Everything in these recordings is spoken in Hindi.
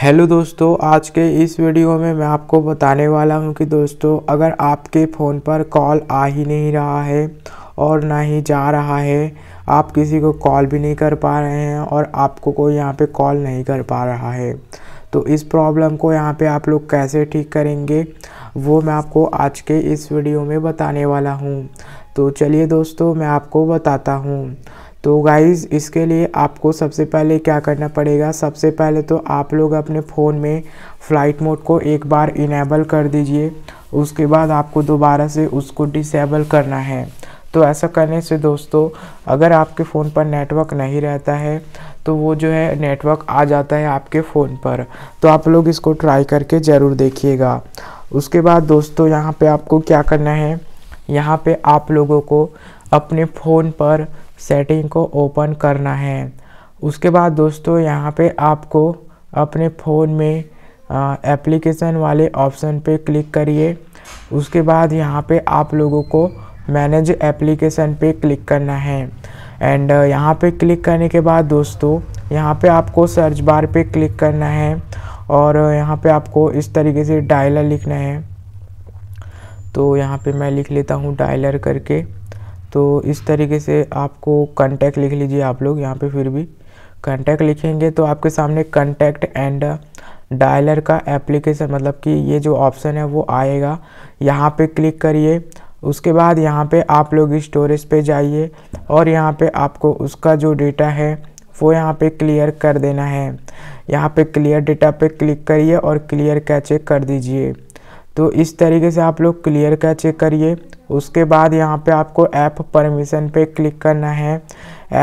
हेलो दोस्तों आज के इस वीडियो में मैं आपको बताने वाला हूं कि दोस्तों अगर आपके फ़ोन पर कॉल आ ही नहीं रहा है और ना ही जा रहा है आप किसी को कॉल भी नहीं कर पा रहे हैं और आपको कोई यहां पे कॉल नहीं कर पा रहा है तो इस प्रॉब्लम को यहां पे आप लोग कैसे ठीक करेंगे वो मैं आपको आज के इस वीडियो में बताने वाला हूँ तो चलिए दोस्तों मैं आपको बताता हूँ तो गाइज़ इसके लिए आपको सबसे पहले क्या करना पड़ेगा सबसे पहले तो आप लोग अपने फ़ोन में फ़्लाइट मोड को एक बार इनेबल कर दीजिए उसके बाद आपको दोबारा से उसको डिसेबल करना है तो ऐसा करने से दोस्तों अगर आपके फ़ोन पर नेटवर्क नहीं रहता है तो वो जो है नेटवर्क आ जाता है आपके फ़ोन पर तो आप लोग इसको ट्राई करके ज़रूर देखिएगा उसके बाद दोस्तों यहाँ पे आपको क्या करना है यहाँ पे आप लोगों को अपने फ़ोन पर सेटिंग को ओपन करना है उसके बाद दोस्तों यहाँ पे आपको अपने फ़ोन में एप्लीकेशन वाले ऑप्शन पे क्लिक करिए उसके बाद यहाँ पे आप लोगों को मैनेज एप्लीकेशन पे क्लिक करना है एंड यहाँ पे क्लिक करने के बाद दोस्तों यहाँ पे आपको सर्च बार पे क्लिक करना है और यहाँ पे आपको इस तरीके से डायलर लिखना है तो यहाँ पे मैं लिख लेता हूँ डायलर करके तो इस तरीके से आपको कंटैक्ट लिख लीजिए आप लोग यहाँ पे फिर भी कंटैक्ट लिखेंगे तो आपके सामने कंटैक्ट एंड डायलर का एप्लीकेशन मतलब कि ये जो ऑप्शन है वो आएगा यहाँ पे क्लिक करिए उसके बाद यहाँ पे आप लोग स्टोरेज पे जाइए और यहाँ पे आपको उसका जो डेटा है वो यहाँ पे क्लियर कर देना है यहाँ पे क्लियर डेटा पे क्लिक करिए और क्लियर कैचे कर दीजिए तो इस तरीके से आप लोग क्लियर का चेक करिए उसके बाद यहाँ पे आपको ऐप परमिशन पे क्लिक करना है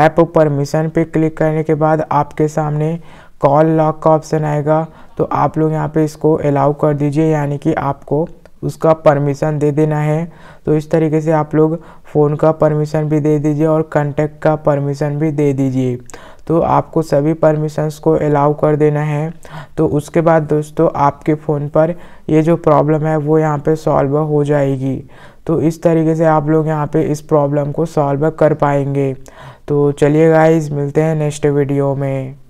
ऐप परमिशन पे क्लिक करने के बाद आपके सामने कॉल लॉक का ऑप्शन आएगा तो आप लोग यहाँ पे इसको अलाउ कर दीजिए यानी कि आपको उसका परमिशन दे देना है तो इस तरीके से आप लोग फ़ोन का परमिशन भी दे दीजिए और कंटेक्ट का परमिशन भी दे दीजिए तो आपको सभी परमिशंस को अलाउ कर देना है तो उसके बाद दोस्तों आपके फ़ोन पर ये जो प्रॉब्लम है वो यहाँ पे सॉल्व हो जाएगी तो इस तरीके से आप लोग यहाँ पे इस प्रॉब्लम को सॉल्व कर पाएंगे तो चलिए गाइज मिलते हैं नेक्स्ट वीडियो में